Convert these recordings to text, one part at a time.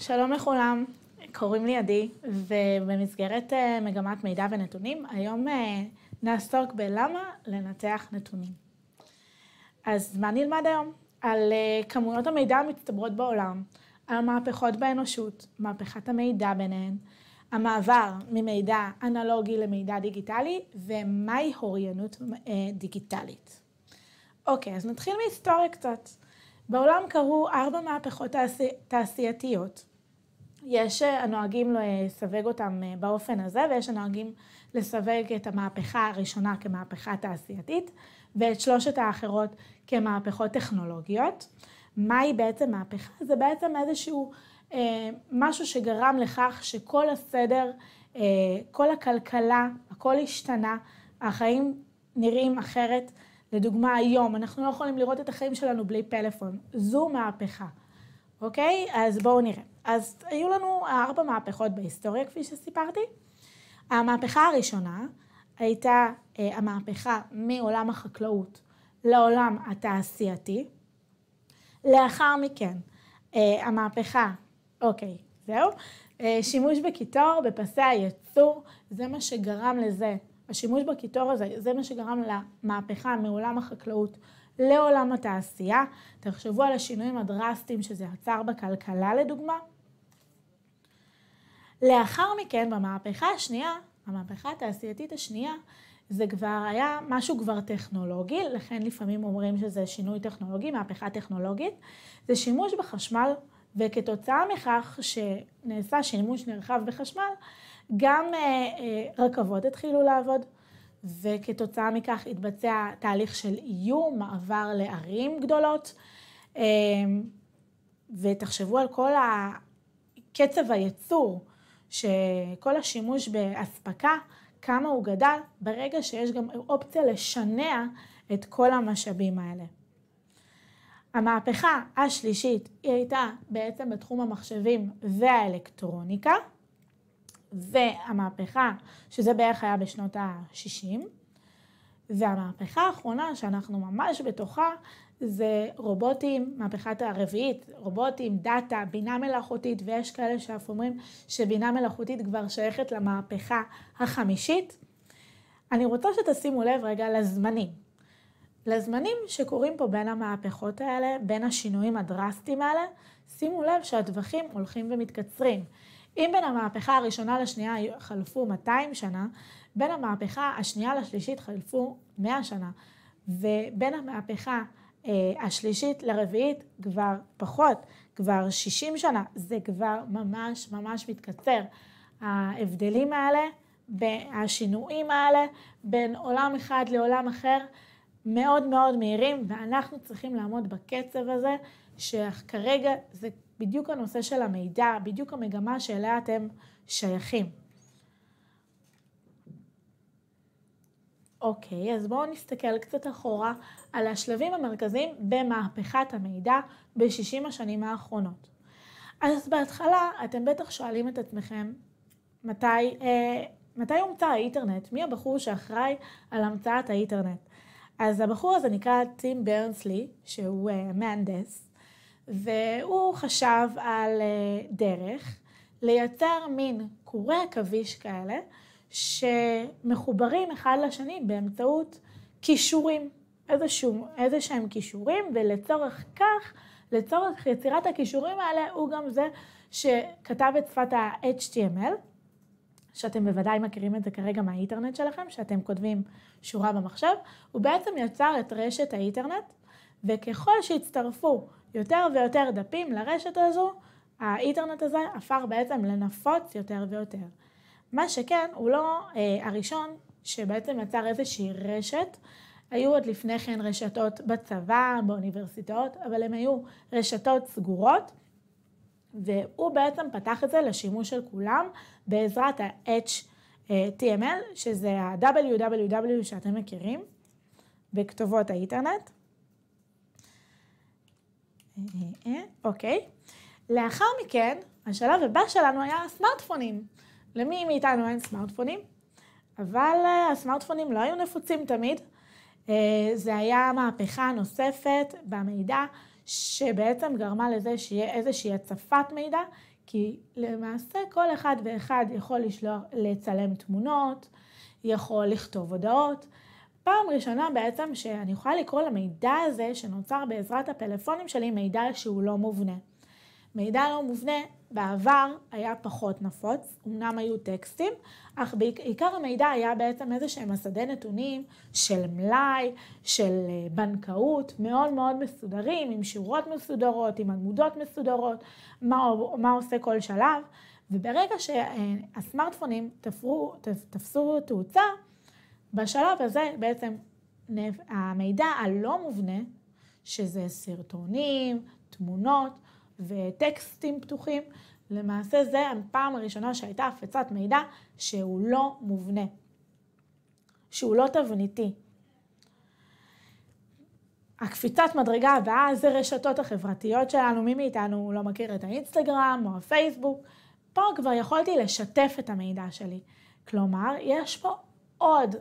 שלום לכולם, קוראים לי עדי, ובמסגרת אה, מגמת מידע ונתונים, היום אה, נעסוק בלמה לנתח נתונים. אז מה נלמד היום? על אה, כמויות המידע המצטברות בעולם, על המהפכות באנושות, מהפכת המידע ביניהן, המעבר ממידע אנלוגי למידע דיגיטלי, ומהי הוריינות דיגיטלית. אוקיי, אז נתחיל מהיסטוריה קצת. בעולם קרו ארבע מהפכות תעשי... תעשייתיות, יש אה, הנוהגים אה, לסווג אותם אה, באופן הזה, ויש הנוהגים לסווג את המהפכה הראשונה כמהפכה תעשייתית, ואת שלושת האחרות כמהפכות טכנולוגיות. מהי בעצם מהפכה? זה בעצם איזשהו אה, משהו שגרם לכך שכל הסדר, אה, כל הכלכלה, הכל השתנה, החיים נראים אחרת. לדוגמה היום, אנחנו לא יכולים לראות את החיים שלנו בלי פלאפון. זו מהפכה, אוקיי? אז בואו נראה. אז היו לנו ארבע מהפכות בהיסטוריה, כפי שסיפרתי. המהפכה הראשונה הייתה אה, המהפכה מעולם החקלאות לעולם התעשייתי. לאחר מכן, אה, המהפכה, אוקיי, זהו, אה, שימוש בקיטור בפסי הייצור, זה מה שגרם לזה, השימוש בקיטור הזה, זה מה שגרם למהפכה מעולם החקלאות לעולם התעשייה. תחשבו על השינויים הדרסטיים שזה יצר בכלכלה לדוגמה. לאחר מכן, במהפכה השנייה, המהפכה התעשייתית השנייה, זה כבר היה משהו כבר טכנולוגי, לכן לפעמים אומרים שזה שינוי טכנולוגי, מהפכה טכנולוגית, זה שימוש בחשמל, וכתוצאה מכך שנעשה שימוש נרחב בחשמל, גם אה, אה, רכבות התחילו לעבוד, וכתוצאה מכך התבצע תהליך של איום, מעבר לערים גדולות, אה, ותחשבו על כל קצב הייצור שכל השימוש באספקה, כמה הוא גדל ברגע שיש גם אופציה לשנע את כל המשאבים האלה. המהפכה השלישית היא הייתה בעצם בתחום המחשבים והאלקטרוניקה, והמהפכה, שזה בערך היה בשנות ה-60, והמהפכה האחרונה שאנחנו ממש בתוכה זה רובוטים, מהפכת הרביעית, רובוטים, דאטה, בינה מלאכותית, ויש כאלה שאף אומרים שבינה מלאכותית כבר שייכת למהפכה החמישית. אני רוצה שתשימו לב רגע לזמנים. לזמנים שקורים פה בין המהפכות האלה, בין השינויים הדרסטיים האלה, שימו לב שהטווחים הולכים ומתקצרים. אם בין המהפכה הראשונה לשנייה חלפו 200 שנה, בין המהפכה השנייה לשלישית חלפו 100 שנה, ובין המהפכה אה, השלישית לרביעית כבר פחות, כבר 60 שנה, זה כבר ממש ממש מתקצר. ההבדלים האלה, השינויים האלה בין עולם אחד לעולם אחר מאוד מאוד מהירים ואנחנו צריכים לעמוד בקצב הזה שכרגע זה בדיוק הנושא של המידע, בדיוק המגמה שאליה אתם שייכים. אוקיי, okay, אז בואו נסתכל קצת אחורה על השלבים המרכזיים במהפכת המידע ב-60 השנים האחרונות. אז בהתחלה אתם בטח שואלים את עצמכם מתי, אה, מתי הומצא האינטרנט? מי הבחור שאחראי על המצאת האינטרנט? אז הבחור הזה נקרא טים ברנסלי, שהוא אה, מהנדס, והוא חשב על אה, דרך לייצר מין קורי עכביש כאלה, שמחוברים אחד לשני באמצעות כישורים, איזשהו, איזה שהם כישורים, ולצורך כך, לצורך יצירת הכישורים האלה, הוא גם זה שכתב את שפת ה-HTML, שאתם בוודאי מכירים את זה כרגע מהאינטרנט שלכם, שאתם כותבים שורה במחשב, הוא בעצם יצר את רשת האינטרנט, וככל שהצטרפו יותר ויותר דפים לרשת הזו, האינטרנט הזה הפך בעצם לנפוץ יותר ויותר. מה שכן, הוא לא אה, הראשון שבעצם יצר איזושהי רשת. היו עוד לפני כן רשתות בצבא, באוניברסיטאות, אבל הן היו רשתות סגורות, והוא בעצם פתח את זה לשימוש של כולם בעזרת ה-HTML, שזה ה-WWW שאתם מכירים, בכתובות האינטרנט. אה, אה, אה, אוקיי. לאחר מכן, השלב הבא שלנו היה הסמארטפונים. למי מאיתנו אה, אין סמארטפונים? אבל אה, הסמארטפונים לא היו נפוצים תמיד. אה, זה היה מהפכה נוספת במידע, שבעצם גרמה לזה שיהיה איזושהי הצפת מידע, כי למעשה כל אחד ואחד יכול לשלוח, לצלם תמונות, יכול לכתוב הודעות. פעם ראשונה בעצם שאני יכולה לקרוא למידע הזה שנוצר בעזרת הפלאפונים שלי מידע שהוא לא מובנה. מידע לא מובנה בעבר היה פחות נפוץ, אמנם היו טקסטים, אך בעיקר המידע היה בעצם איזה שהם מסדי נתונים של מלאי, של אה, בנקאות, מאוד מאוד מסודרים, עם שורות מסודרות, עם עמודות מסודרות, מה, מה עושה כל שלב, וברגע שהסמארטפונים תפרו, תפסו תאוצה, בשלב הזה בעצם המידע הלא מובנה, שזה סרטונים, תמונות, וטקסטים פתוחים. למעשה זה הפעם הראשונה שהייתה הפצת מידע שהוא לא מובנה, שהוא לא תבניתי. הקפיצת מדרגה הבאה זה רשתות החברתיות שלנו, מי מאיתנו לא מכיר את האינסטגרם או הפייסבוק, פה כבר יכולתי לשתף את המידע שלי. כלומר, יש פה עוד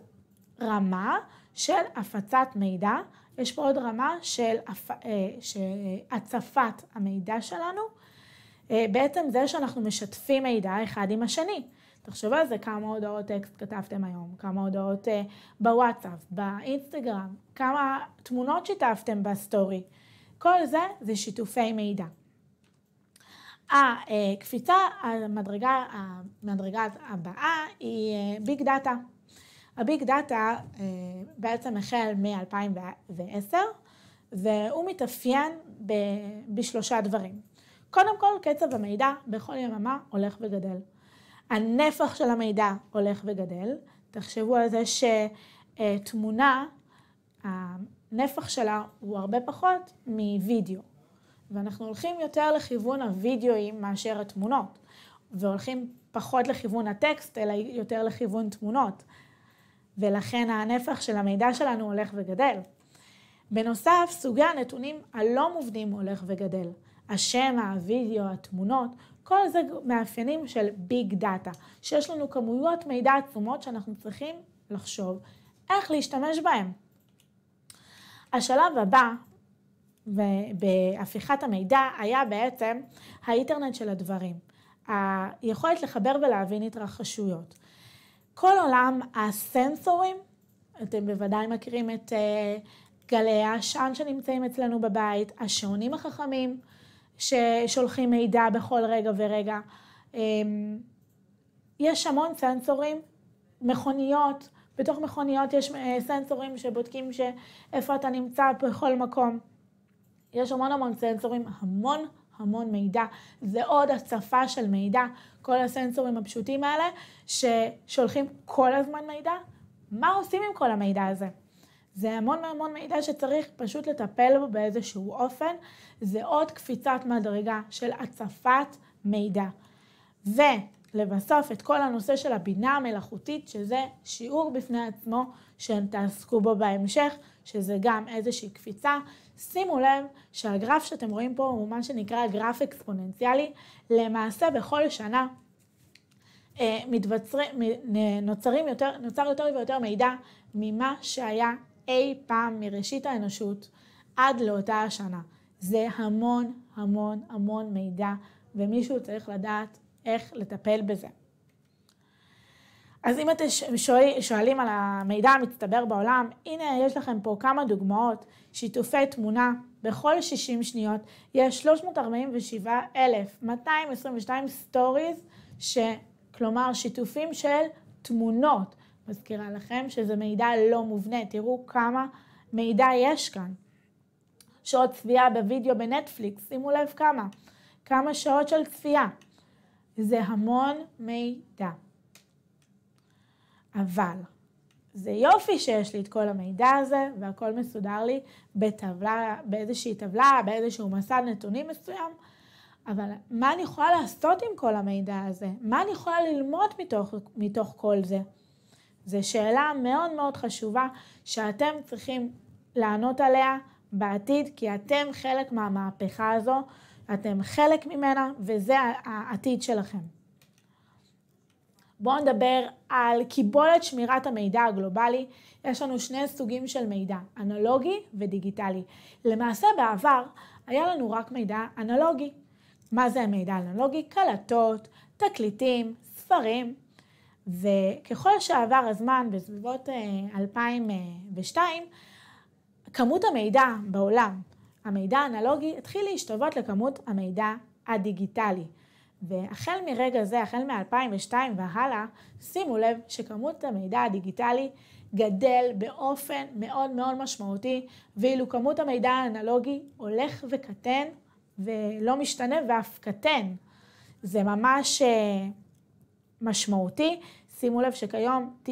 רמה של הפצת מידע יש פה עוד רמה של, אה, הצפת המידע שלנו, אה, בעצם זה שאנחנו משתפים מידע אחד עם השני. תחשבו על זה, כמה הודעות טקסט כתבתם היום, כמה הודעות אה, בוואטסאפ, באינסטגרם, כמה תמונות שיתפתם בסטורי. כל זה זה שיתופי מידע. הקפיצה, המדרגה, המדרגה הבאה היא ביג דאטה. הביג דאטה אה, בעצם החל מ-2010, והוא מתאפיין ב- בשלושה דברים. קודם כל, קצב המידע בכל יממה הולך וגדל. הנפח של המידע הולך וגדל. תחשבו על זה שתמונה, אה, הנפח שלה הוא הרבה פחות מווידאו. ואנחנו הולכים יותר לכיוון הווידאוים מאשר התמונות, והולכים פחות לכיוון הטקסט, אלא יותר לכיוון תמונות. ולכן הנפח של המידע שלנו הולך וגדל. בנוסף, סוגי הנתונים הלא מובנים הולך וגדל. השם, הווידאו, התמונות, כל זה מאפיינים של ביג דאטה, שיש לנו כמויות מידע עצומות שאנחנו צריכים לחשוב איך להשתמש בהם. השלב הבא בהפיכת המידע היה בעצם האינטרנט של הדברים, היכולת לחבר ולהבין התרחשויות. כל עולם הסנסורים, אתם בוודאי מכירים את אה, גלי העשן שנמצאים אצלנו בבית, השעונים החכמים ששולחים מידע בכל רגע ורגע. אמ, יש המון סנסורים, מכוניות, בתוך מכוניות יש אה, סנסורים שבודקים איפה אתה נמצא בכל מקום. יש המון המון סנסורים, המון המון מידע. זה עוד הצפה של מידע, כל הסנסורים הפשוטים האלה, ששולחים כל הזמן מידע. מה עושים עם כל המידע הזה? זה המון המון מידע שצריך פשוט לטפל בו באיזשהו אופן. זה עוד קפיצת מדרגה של הצפת מידע. ו... לבסוף את כל הנושא של הבינה המלאכותית, שזה שיעור בפני עצמו שהם תעסקו בו בהמשך, שזה גם איזושהי קפיצה. שימו לב שהגרף שאתם רואים פה הוא מה שנקרא גרף אקספוננציאלי. למעשה בכל שנה אה, מתבצרים, אה, נוצרים יותר, נוצר יותר ויותר מידע ממה שהיה אי פעם מראשית האנושות עד לאותה השנה. זה המון המון המון מידע, ומישהו צריך לדעת איך לטפל בזה. אז אם אתם שואלים על המידע המצטבר בעולם, הנה יש לכם פה כמה דוגמאות, שיתופי תמונה, בכל 60 שניות יש 347,222 סטוריז, ש... כלומר שיתופים של תמונות. מזכירה לכם שזה מידע לא מובנה, תראו כמה מידע יש כאן. שעות צפייה בווידאו בנטפליקס, שימו לב כמה, כמה שעות של צפייה. זה המון מידע. אבל זה יופי שיש לי את כל המידע הזה והכל מסודר לי בטבלה, באיזושהי טבלה, באיזשהו מסד נתונים מסוים, אבל מה אני יכולה לעשות עם כל המידע הזה? מה אני יכולה ללמוד מתוך, מתוך כל זה? זו שאלה מאוד מאוד חשובה שאתם צריכים לענות עליה בעתיד, כי אתם חלק מהמהפכה הזו אתם חלק ממנה, וזה העתיד שלכם. בואו נדבר על קיבולת שמירת המידע הגלובלי. יש לנו שני סוגים של מידע, אנלוגי ודיגיטלי. למעשה בעבר היה לנו רק מידע אנלוגי. מה זה המידע האנלוגי? קלטות, תקליטים, ספרים. וככל שעבר הזמן, בסביבות 2002, אה, אה, כמות המידע בעולם המידע האנלוגי התחיל להשתוות לכמות המידע הדיגיטלי. והחל מרגע זה, החל מ-2002 והלאה, שימו לב שכמות המידע הדיגיטלי גדל באופן מאוד מאוד משמעותי, ואילו כמות המידע האנלוגי הולך וקטן ולא משתנה ואף קטן. זה ממש אה, משמעותי. שימו לב שכיום 94%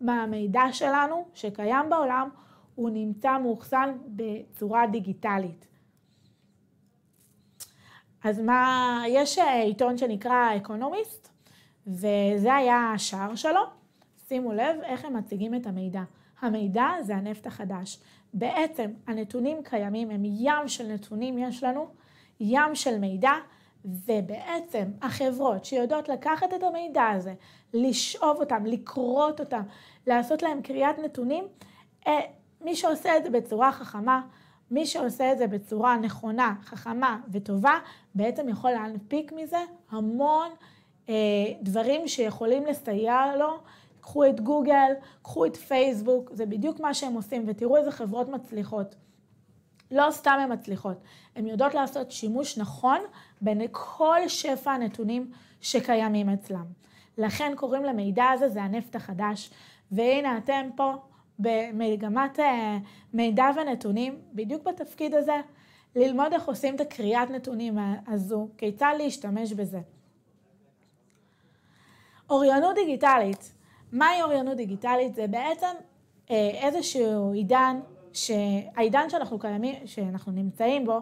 מהמידע שלנו שקיים בעולם הוא נמצא מאוחסן בצורה דיגיטלית. אז מה, יש אה, עיתון שנקרא אקונומיסט, וזה היה השער שלו. שימו לב איך הם מציגים את המידע. המידע זה הנפט החדש. בעצם הנתונים קיימים, הם ים של נתונים יש לנו, ים של מידע, ובעצם החברות שיודעות לקחת את המידע הזה, לשאוב אותם, לקרות אותם, לעשות להם קריאת נתונים, אה, מי שעושה את זה בצורה חכמה, מי שעושה את זה בצורה נכונה, חכמה וטובה, בעצם יכול להנפיק מזה המון אה, דברים שיכולים לסייע לו. קחו את גוגל, קחו את פייסבוק, זה בדיוק מה שהם עושים, ותראו איזה חברות מצליחות. לא סתם הן מצליחות, הן יודעות לעשות שימוש נכון בין כל שפע הנתונים שקיימים אצלם. לכן קוראים למידע הזה, זה הנפט החדש. והנה אתם פה, במגמת אה, מידע ונתונים, בדיוק בתפקיד הזה, ללמוד איך עושים את הקריאת נתונים הזו, כיצד להשתמש בזה. אוריינות דיגיטלית, מהי אוריינות דיגיטלית? זה בעצם אה, איזשהו עידן, שהעידן שאנחנו קיימים, שאנחנו נמצאים בו,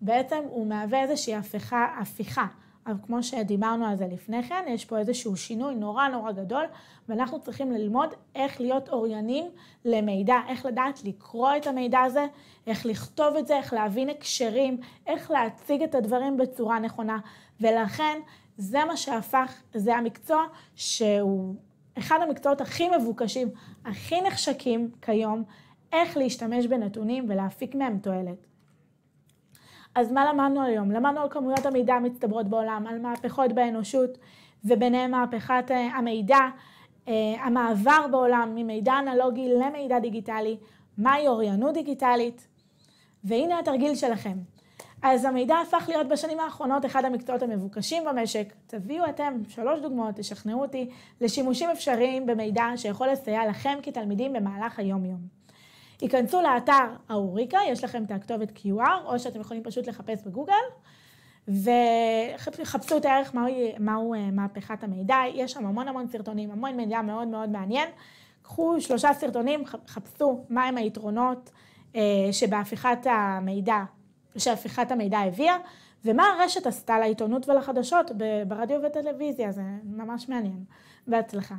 בעצם הוא מהווה איזושהי הפיכה, הפיכה אבל כמו שדיברנו על זה לפני כן, יש פה איזשהו שינוי נורא נורא גדול, ואנחנו צריכים ללמוד איך להיות אוריינים למידע, איך לדעת לקרוא את המידע הזה, איך לכתוב את זה, איך להבין הקשרים, איך להציג את הדברים בצורה נכונה, ולכן זה מה שהפך, זה המקצוע שהוא אחד המקצועות הכי מבוקשים, הכי נחשקים כיום, איך להשתמש בנתונים ולהפיק מהם תועלת. אז מה למדנו היום? למדנו על כמויות המידע המצטברות בעולם, על מהפכות באנושות וביניהן מהפכת אה, המידע, אה, המעבר בעולם ממידע אנלוגי למידע דיגיטלי, מהי אוריינות דיגיטלית, והנה התרגיל שלכם. אז המידע הפך להיות בשנים האחרונות אחד המקצועות המבוקשים במשק. תביאו אתם שלוש דוגמאות, תשכנעו אותי, לשימושים אפשריים במידע שיכול לסייע לכם כתלמידים במהלך היום-יום. היכנסו לאתר האוריקה, יש לכם את הכתובת QR, או שאתם יכולים פשוט לחפש בגוגל, וחפשו את הערך מהו, מהו אה, מהפכת המידע, יש שם המון המון סרטונים, המון מידע מאוד מאוד מעניין. קחו שלושה סרטונים, חפשו מהם היתרונות אה, שבהפיכת המידע, שהפיכת המידע הביאה, ומה הרשת עשתה לעיתונות ולחדשות ברדיו וטלוויזיה, זה ממש מעניין. בהצלחה.